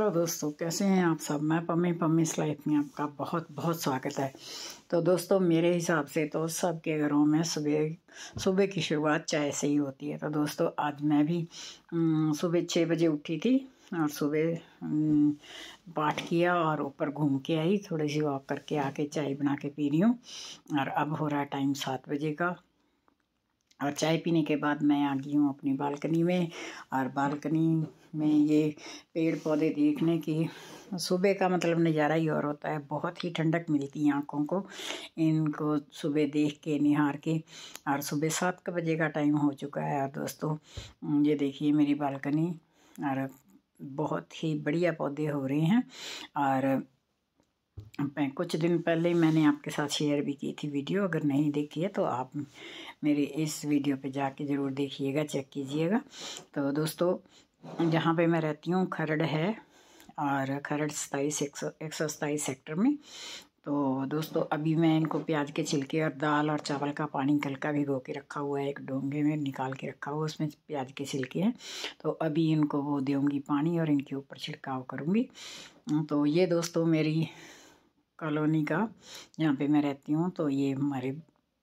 hello दोस्तों कैसे हैं आप सब मैं पम्मी पम्मी लाइफ में आपका बहुत बहुत स्वागत है तो दोस्तों मेरे हिसाब से तो सबके घरों में सुबह सुबह की शुरुआत चाय से ही होती है तो दोस्तों आज मैं भी सुबह छः बजे उठी थी और सुबह पाठ किया और ऊपर घूम के आई थोड़ी सी वॉक करके आके चाय बना के पी रही हूँ और अब हो रहा है टाइम सात बजे का और चाय पीने के बाद मैं आ गई हूँ अपनी बालकनी में और बालकनी में ये पेड़ पौधे देखने की सुबह का मतलब नज़ारा ही और होता है बहुत ही ठंडक मिलती है आँखों को इनको सुबह देख के निहार के और सुबह सात बजे का टाइम हो चुका है और दोस्तों ये देखिए मेरी बालकनी और बहुत ही बढ़िया पौधे हो रहे हैं और कुछ दिन पहले मैंने आपके साथ शेयर भी की थी वीडियो अगर नहीं देखी है तो आप मेरे इस वीडियो पे जाके ज़रूर देखिएगा चेक कीजिएगा तो दोस्तों जहाँ पे मैं रहती हूँ खरड़ है और खरड़ सताईस एक सौ एक सौ सताईस सेक्टर में तो दोस्तों अभी मैं इनको प्याज के छिलके और दाल और चावल का पानी कल का भिगो के रखा हुआ है एक डोंगे में निकाल के रखा हुआ है उसमें प्याज के छिलके हैं तो अभी इनको वो दूँगी पानी और इनके ऊपर छिड़काव करूँगी तो ये दोस्तों मेरी कॉलोनी का यहाँ पे मैं रहती हूँ तो ये हमारे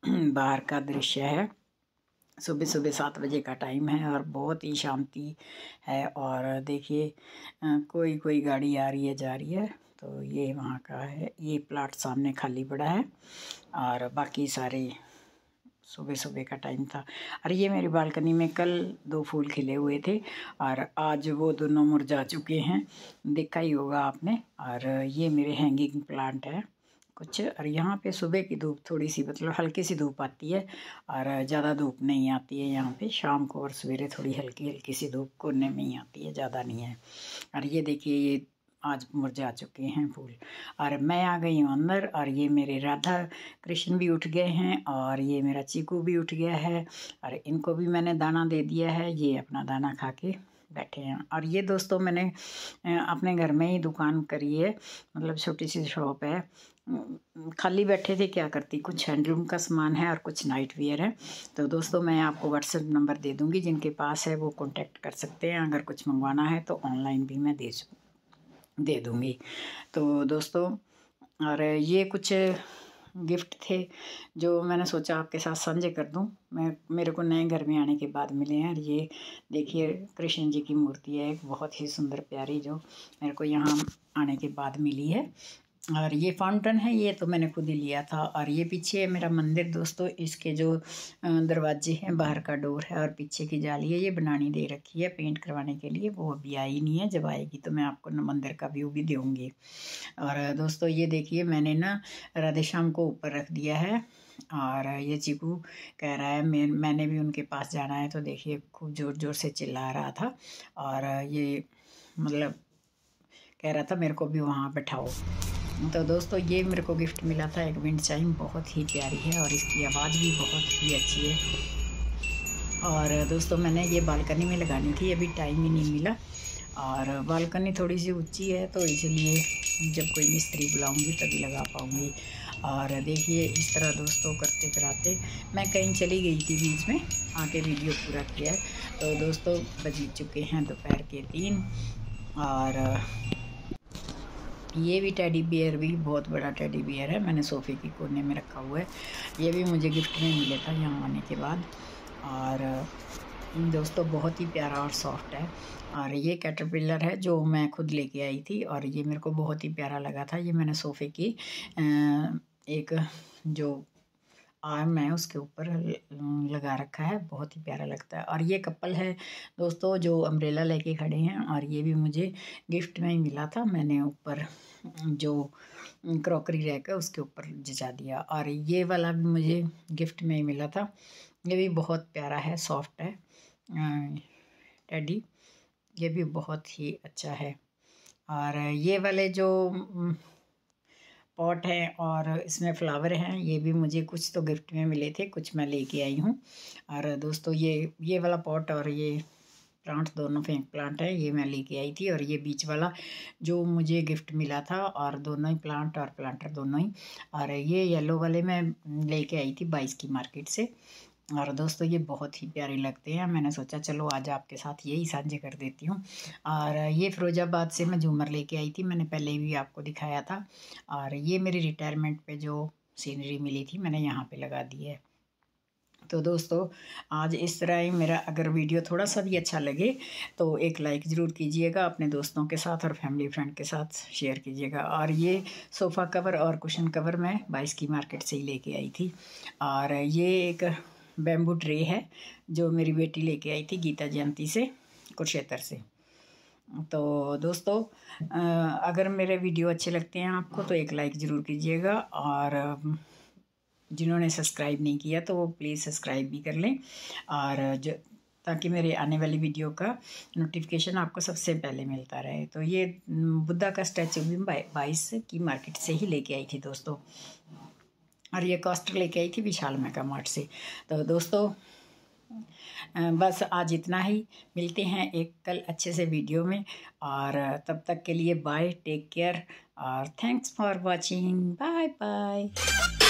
बाहर का दृश्य है सुबह सुबह सात बजे का टाइम है और बहुत ही शांति है और देखिए कोई कोई गाड़ी आ रही है जा रही है तो ये वहाँ का है ये प्लाट सामने खाली पड़ा है और बाकी सारे सुबह सुबह का टाइम था अरे ये मेरी बालकनी में कल दो फूल खिले हुए थे और आज वो दोनों मुरझा चुके हैं देखा ही होगा आपने और ये मेरे हैंगिंग प्लांट है कुछ और यहाँ पे सुबह की धूप थोड़ी सी मतलब हल्की सी धूप आती है और ज़्यादा धूप नहीं आती है यहाँ पे शाम को और सवेरे थोड़ी हल्की हल्की सी धूप कोने में ही आती है ज़्यादा नहीं है और ये देखिए ये आज मुरझा चुके हैं फूल और मैं आ गई हूँ अंदर और ये मेरे राधा कृष्ण भी उठ गए हैं और ये मेरा चीकू भी उठ गया है और इनको भी मैंने दाना दे दिया है ये अपना दाना खा के बैठे हैं और ये दोस्तों मैंने अपने घर में ही दुकान करी है मतलब छोटी सी शॉप है खाली बैठे थे क्या करती कुछ हैंडलूम का सामान है और कुछ नाइट वेयर है तो दोस्तों मैं आपको व्हाट्सएप नंबर दे दूंगी जिनके पास है वो कांटेक्ट कर सकते हैं अगर कुछ मंगवाना है तो ऑनलाइन भी मैं दे दे दूँगी तो दोस्तों और ये कुछ गिफ्ट थे जो मैंने सोचा आपके साथ साझे कर दूं मैं मेरे को नए घर में आने के बाद मिले हैं और ये देखिए कृष्ण जी की मूर्ति है एक बहुत ही सुंदर प्यारी जो मेरे को यहाँ आने के बाद मिली है और ये फाउंटेन है ये तो मैंने खुद ही लिया था और ये पीछे है मेरा मंदिर दोस्तों इसके जो दरवाजे हैं बाहर का डोर है और पीछे की जाली है ये बनानी दे रखी है पेंट करवाने के लिए वो अभी आई नहीं है जब आएगी तो मैं आपको मंदिर का व्यू भी दूँगी और दोस्तों ये देखिए मैंने ना राधे श्याम को ऊपर रख दिया है और ये चीकू कह रहा है मैं मैंने भी उनके पास जाना है तो देखिए खूब ज़ोर ज़ोर से चिल्ला रहा था और ये मतलब कह रहा था मेरे को भी वहाँ बैठाओ तो दोस्तों ये मेरे को गिफ्ट मिला था एक विंड चाइम बहुत ही प्यारी है और इसकी आवाज़ भी बहुत ही अच्छी है और दोस्तों मैंने ये बालकनी में लगानी थी अभी टाइम ही नहीं मिला और बालकनी थोड़ी सी ऊंची है तो इसलिए जब कोई मिस्त्री बुलाऊंगी तभी लगा पाऊंगी और देखिए इस तरह दोस्तों करते कराते मैं कहीं चली गई थी बीच में आके वीडियो पूरा किया तो दोस्तों बजी चुके हैं दोपहर के तीन और ये भी टेडी बियर भी बहुत बड़ा टेडी बियर है मैंने सोफ़े के कोने में रखा हुआ है ये भी मुझे गिफ्ट में मिला था यहाँ आने के बाद और दोस्तों बहुत ही प्यारा और सॉफ्ट है और ये कैटरपिलर है जो मैं खुद लेके आई थी और ये मेरे को बहुत ही प्यारा लगा था ये मैंने सोफ़े की एक जो और मैं उसके ऊपर लगा रखा है बहुत ही प्यारा लगता है और ये कपल है दोस्तों जो अम्ब्रेला लेके खड़े हैं और ये भी मुझे गिफ्ट में ही मिला था मैंने ऊपर जो क्रॉकरी रहकर उसके ऊपर जचा दिया और ये वाला भी मुझे गिफ्ट में ही मिला था ये भी बहुत प्यारा है सॉफ्ट है टैडी ये भी बहुत ही अच्छा है और ये वाले जो पॉट है और इसमें फ्लावर हैं ये भी मुझे कुछ तो गिफ्ट में मिले थे कुछ मैं लेके आई हूँ और दोस्तों ये ये वाला पॉट और ये प्लांट दोनों फेंक प्लांट है ये मैं लेके आई थी और ये बीच वाला जो मुझे गिफ्ट मिला था और दोनों ही प्लांट और प्लांटर दोनों ही और ये येलो वाले मैं लेके आई थी बाईस की मार्केट से और दोस्तों ये बहुत ही प्यारे लगते हैं मैंने सोचा चलो आज आपके साथ यही साझे कर देती हूँ और ये फिरोजाबाद से मैं झूमर लेके आई थी मैंने पहले भी आपको दिखाया था और ये मेरी रिटायरमेंट पे जो सीनरी मिली थी मैंने यहाँ पे लगा दी है तो दोस्तों आज इस तरह ही मेरा अगर वीडियो थोड़ा सा भी अच्छा लगे तो एक लाइक ज़रूर कीजिएगा अपने दोस्तों के साथ और फैमिली फ्रेंड के साथ शेयर कीजिएगा और ये सोफ़ा कवर और कुशन कवर मैं बाइस की मार्केट से ही लेके आई थी और ये एक बैम्बू ट्रे है जो मेरी बेटी लेके आई थी गीता जयंती से कुरुक्षेत्र से तो दोस्तों अगर मेरे वीडियो अच्छे लगते हैं आपको तो एक लाइक ज़रूर कीजिएगा और जिन्होंने सब्सक्राइब नहीं किया तो वो प्लीज़ सब्सक्राइब भी कर लें और जो ताकि मेरे आने वाली वीडियो का नोटिफिकेशन आपको सबसे पहले मिलता रहे तो ये बुद्धा का स्टैचू भी बाईस की मार्केट से ही लेके आई थी दोस्तों और ये कॉस्टर लेके आई थी विशाल मेगा मार्ट से तो दोस्तों बस आज इतना ही मिलते हैं एक कल अच्छे से वीडियो में और तब तक के लिए बाय टेक केयर और thanks for watching bye bye